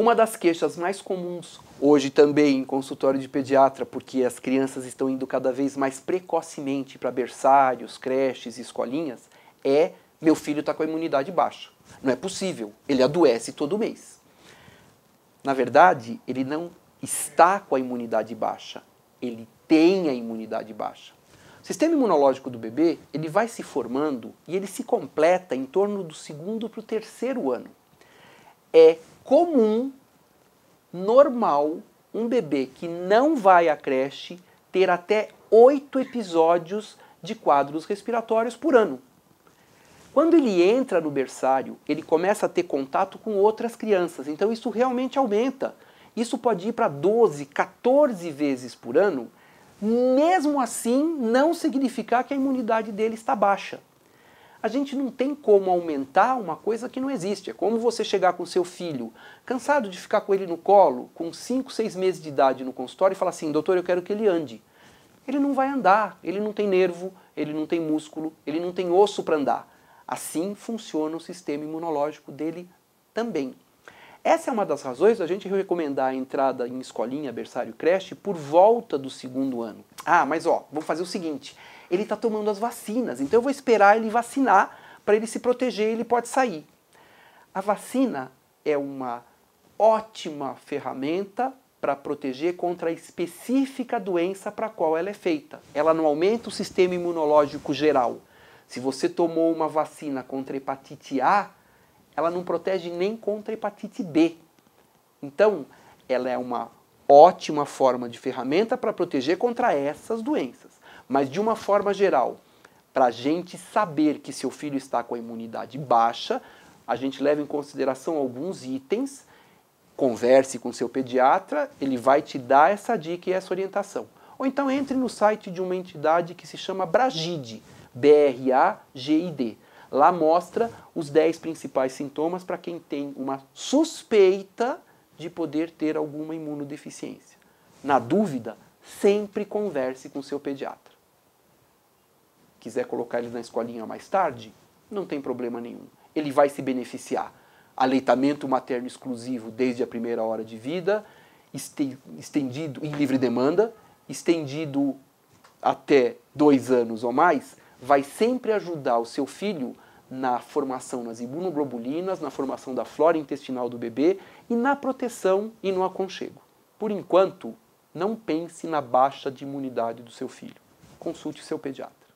Uma das queixas mais comuns hoje também em consultório de pediatra, porque as crianças estão indo cada vez mais precocemente para berçários, creches e escolinhas, é meu filho está com a imunidade baixa. Não é possível, ele adoece todo mês. Na verdade, ele não está com a imunidade baixa, ele tem a imunidade baixa. O sistema imunológico do bebê ele vai se formando e ele se completa em torno do segundo para o terceiro ano. É comum, normal, um bebê que não vai à creche ter até oito episódios de quadros respiratórios por ano. Quando ele entra no berçário, ele começa a ter contato com outras crianças, então isso realmente aumenta. Isso pode ir para 12, 14 vezes por ano, mesmo assim não significar que a imunidade dele está baixa. A gente não tem como aumentar uma coisa que não existe. É como você chegar com seu filho, cansado de ficar com ele no colo, com 5, 6 meses de idade no consultório, e falar assim: doutor, eu quero que ele ande. Ele não vai andar, ele não tem nervo, ele não tem músculo, ele não tem osso para andar. Assim funciona o sistema imunológico dele também. Essa é uma das razões da gente recomendar a entrada em escolinha, berçário, creche por volta do segundo ano. Ah, mas ó, vou fazer o seguinte, ele está tomando as vacinas, então eu vou esperar ele vacinar para ele se proteger, ele pode sair. A vacina é uma ótima ferramenta para proteger contra a específica doença para a qual ela é feita. Ela não aumenta o sistema imunológico geral. Se você tomou uma vacina contra hepatite A, ela não protege nem contra hepatite B. Então, ela é uma ótima forma de ferramenta para proteger contra essas doenças. Mas, de uma forma geral, para a gente saber que seu filho está com a imunidade baixa, a gente leva em consideração alguns itens, converse com seu pediatra, ele vai te dar essa dica e essa orientação. Ou então entre no site de uma entidade que se chama Bragid, B-R-A-G-I-D. Lá mostra os 10 principais sintomas para quem tem uma suspeita de poder ter alguma imunodeficiência. Na dúvida, sempre converse com seu pediatra. Quiser colocar ele na escolinha mais tarde, não tem problema nenhum. Ele vai se beneficiar. Aleitamento materno exclusivo desde a primeira hora de vida, estendido em livre demanda, estendido até dois anos ou mais, vai sempre ajudar o seu filho na formação das imunoglobulinas, na formação da flora intestinal do bebê e na proteção e no aconchego. Por enquanto, não pense na baixa de imunidade do seu filho. Consulte o seu pediatra.